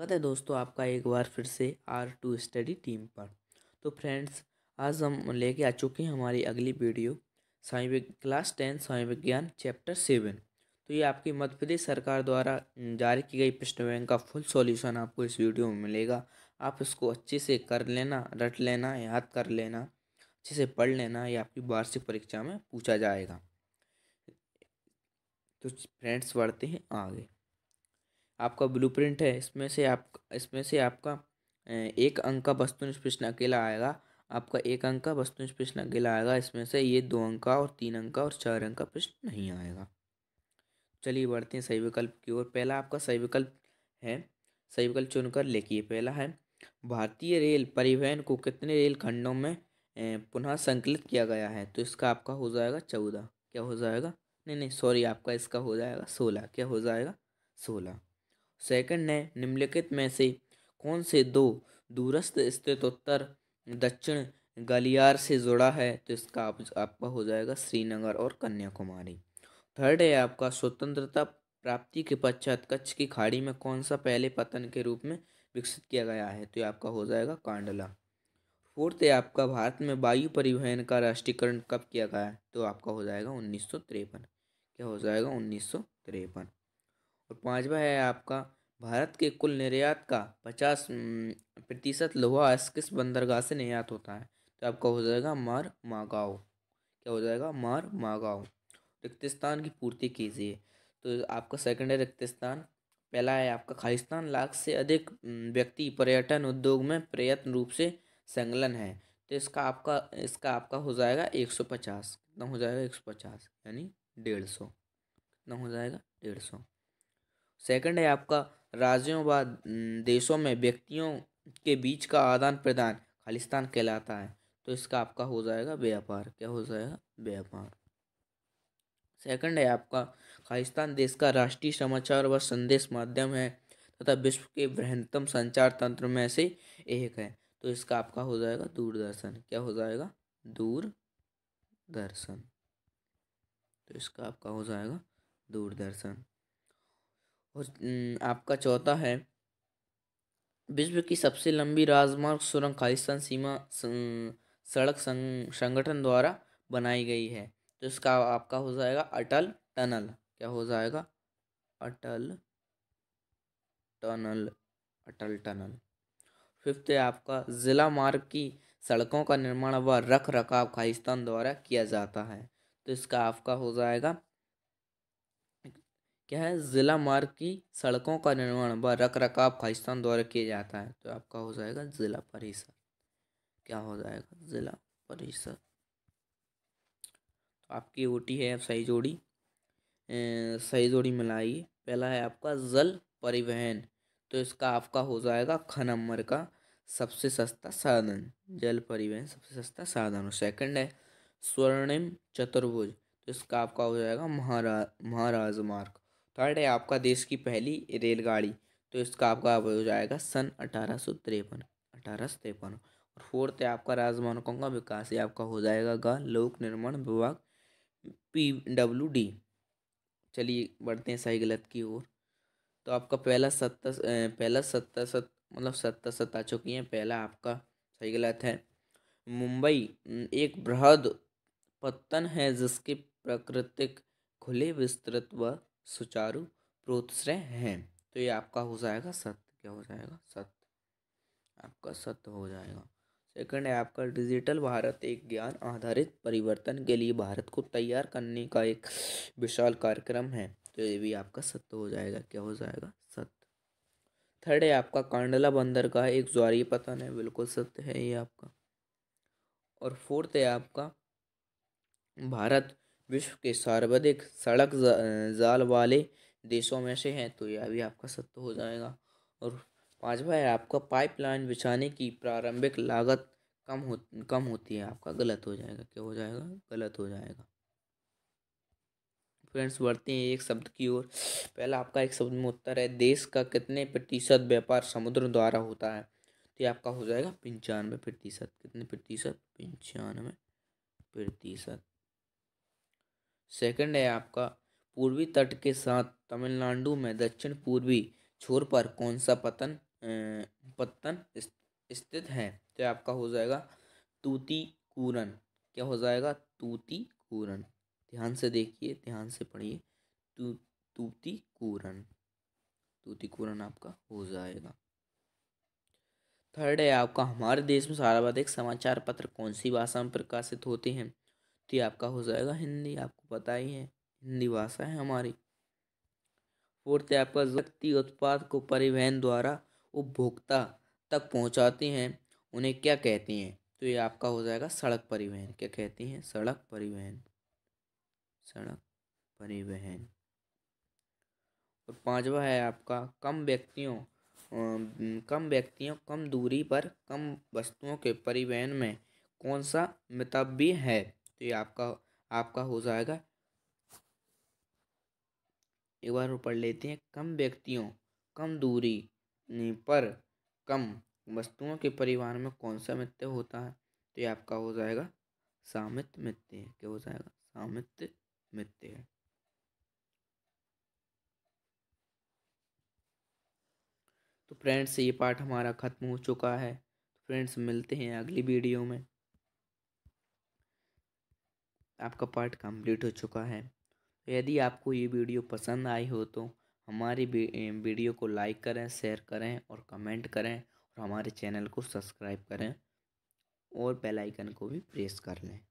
स्वागत है दोस्तों आपका एक बार फिर से आर टू स्टडी टीम पर तो फ्रेंड्स आज हम लेके आ चुके हैं हमारी अगली वीडियो स्वामी क्लास टेन स्वामी विज्ञान चैप्टर सेवन तो ये आपकी मध्य प्रदेश सरकार द्वारा जारी की गई प्रश्न बैंक का फुल सॉल्यूशन आपको इस वीडियो में मिलेगा आप इसको अच्छे से कर लेना रट लेना याद कर लेना अच्छे से पढ़ लेना ये आपकी वार्षिक परीक्षा में पूछा जाएगा तो फ्रेंड्स बढ़ते हैं आगे आपका ब्लू है इसमें से आप इसमें से आपका एक अंक का वस्तु निष्पृष्ण अकेला आएगा आपका एक अंक का वस्तु निष्पृष्ण अकेला आएगा इसमें से ये दो अंक का और तीन अंक का और चार अंक का प्रश्न नहीं आएगा चलिए बढ़ते हैं सही विकल्प की ओर पहला आपका सही विकल्प है सही विकल्प चुनकर लिखिए पहला है भारतीय रेल परिवहन को कितने रेल खंडों में पुनः संकलित किया गया है तो इसका आपका हो जाएगा चौदह क्या हो जाएगा नहीं नहीं सॉरी आपका इसका हो जाएगा सोलह क्या हो जाएगा सोलह सेकंड है निम्नलिखित में से कौन से दो दूरस्थ स्थित उत्तर दक्षिण गलियार से जुड़ा है तो इसका आप, आपका हो जाएगा श्रीनगर और कन्याकुमारी थर्ड है आपका स्वतंत्रता प्राप्ति के पश्चात कच्छ की खाड़ी में कौन सा पहले पतन के रूप में विकसित किया गया है तो ये आपका हो जाएगा कांडला फोर्थ है आपका भारत में वायु परिवहन का राष्ट्रीयकरण कब किया गया है तो आपका हो जाएगा उन्नीस क्या हो जाएगा उन्नीस और पाँचवा है आपका भारत के कुल निर्यात का पचास प्रतिशत लोहा किस बंदरगाह से निर्यात होता है तो आपका हो जाएगा मार मागाओ क्या हो जाएगा मार मागाओ रिक्तिस्तान की पूर्ति कीजिए तो आपका सेकेंड है रिक्तिस्तान पहला है आपका खालिस्तान लाख से अधिक व्यक्ति पर्यटन उद्योग में प्रयत्न रूप से संलग्न है तो इसका आपका इसका आपका हो जाएगा एक सौ पचास कितना हो जाएगा एक सौ पचास यानी डेढ़ सौ कितना हो जाएगा डेढ़ सौ सेकंड है आपका राज्यों व देशों में व्यक्तियों के बीच का आदान प्रदान खालिस्तान कहलाता है तो इसका आपका हो जाएगा व्यापार क्या हो जाएगा व्यापार सेकंड है आपका खालिस्तान देश का राष्ट्रीय समाचार व संदेश माध्यम है तथा विश्व के बृहत्तम संचार तंत्र में से एक है तो इसका आपका हो जाएगा दूरदर्शन क्या हो जाएगा दूरदर्शन तो इसका आपका हो जाएगा दूरदर्शन और आपका चौथा है विश्व की सबसे लंबी राजमार्ग सुरंग खालिस्तान सीमा सड़क संगठन द्वारा बनाई गई है तो इसका आपका हो जाएगा अटल टनल क्या हो जाएगा Atal tunnel Atal tunnel fifth है आपका ज़िला मार्ग की सड़कों का निर्माण व रख रखाव खालिस्तान द्वारा किया जाता है तो इसका आपका हो जाएगा क्या है ज़िला मार्ग की सड़कों का निर्माण व रख रखाव खालिस्तान द्वारा किया जाता है तो आपका हो जाएगा ज़िला परिषद क्या हो जाएगा ज़िला परिषद तो आपकी ओटी है आप सही जोड़ी ए, सही जोड़ी मिलाइए पहला है आपका जल परिवहन तो इसका आपका हो जाएगा ख नंबर का सबसे सस्ता साधन जल परिवहन सबसे सस्ता साधन और सेकंड है स्वर्णिम चतुर्भुज तो इसका आपका हो जाएगा महारा महाराज मार्ग थर्ड है आपका देश की पहली रेलगाड़ी तो इसका आपका हो जाएगा सन अठारह सौ तिरपन अठारह सौ तिरपन और फोर्थ है आपका राजमानकों का विकास ये आपका हो जाएगा गा लोक निर्माण विभाग पी डब्ल्यू डी चलिए बढ़ते हैं सही गलत की ओर तो आपका पहला सत्ता पहला सत्ता सत मतलब सत्ता सत आ चुकी हैं पहला आपका सही गलत है मुंबई एक बृहद पत्तन है जिसके प्राकृतिक खुले विस्तृत व सुचारू प्रोत्सय हैं तो ये आपका हो जाएगा सत्य क्या हो जाएगा सत्य आपका सत्य हो जाएगा सेकंड है आपका डिजिटल भारत एक ज्ञान आधारित परिवर्तन के लिए भारत को तैयार करने का एक विशाल कार्यक्रम है तो ये भी आपका सत्य हो जाएगा क्या हो जाएगा सत्य थर्ड है आपका कांडला बंदर का एक ज्वारी पतन है बिल्कुल सत्य है ये आपका और फोर्थ है आपका भारत विश्व के सर्वाधिक सड़क जाल वाले देशों में से है तो यह भी आपका सत्य हो जाएगा और पांचवा है आपका पाइपलाइन बिछाने की प्रारंभिक लागत कम हो कम होती है आपका गलत हो जाएगा क्या हो जाएगा गलत हो जाएगा फ्रेंड्स बढ़ते हैं एक शब्द की ओर पहला आपका एक शब्द में उत्तर है देश का कितने प्रतिशत व्यापार समुद्र द्वारा होता है तो ये आपका हो जाएगा पंचानवे प्रतिशत कितने प्रतिशत पंचानवे प्रतिशत सेकंड है आपका पूर्वी तट के साथ तमिलनाडु में दक्षिण पूर्वी छोर पर कौन सा पतन पतन स्थित है तो आपका हो जाएगा तूती कूरन क्या हो जाएगा तूती कूरन ध्यान से देखिए ध्यान से पढ़िए तू तूती कूरन तूती कूरन आपका हो जाएगा थर्ड है आपका हमारे देश में सर्वाधिक समाचार पत्र कौन सी भाषा में प्रकाशित होते हैं निफ्टी आपका हो जाएगा हिंदी आपको पता ही है हिंदी भाषा है हमारी फोर्थ है आपका व्यक्ति उत्पाद को परिवहन द्वारा उपभोक्ता तक पहुंचाते हैं उन्हें क्या कहते हैं तो ये आपका हो जाएगा सड़क परिवहन क्या कहती हैं सड़क परिवहन सड़क परिवहन और पांचवा है आपका कम व्यक्तियों कम व्यक्तियों कम दूरी पर कम वस्तुओं के परिवहन में कौन सा मितव्य है तो ये आपका आपका हो जाएगा एक बार पढ़ लेते हैं कम व्यक्तियों कम दूरी पर कम वस्तुओं के परिवार में कौन सा मित्य होता है तो ये आपका हो जाएगा सामित मित्य क्या हो जाएगा सामित मित्य तो फ्रेंड्स ये पाठ हमारा ख़त्म हो चुका है फ्रेंड्स मिलते हैं अगली वीडियो में आपका पार्ट कंप्लीट हो चुका है तो यदि आपको ये वीडियो पसंद आई हो तो हमारी वीडियो को लाइक करें शेयर करें और कमेंट करें और हमारे चैनल को सब्सक्राइब करें और बेल आइकन को भी प्रेस कर लें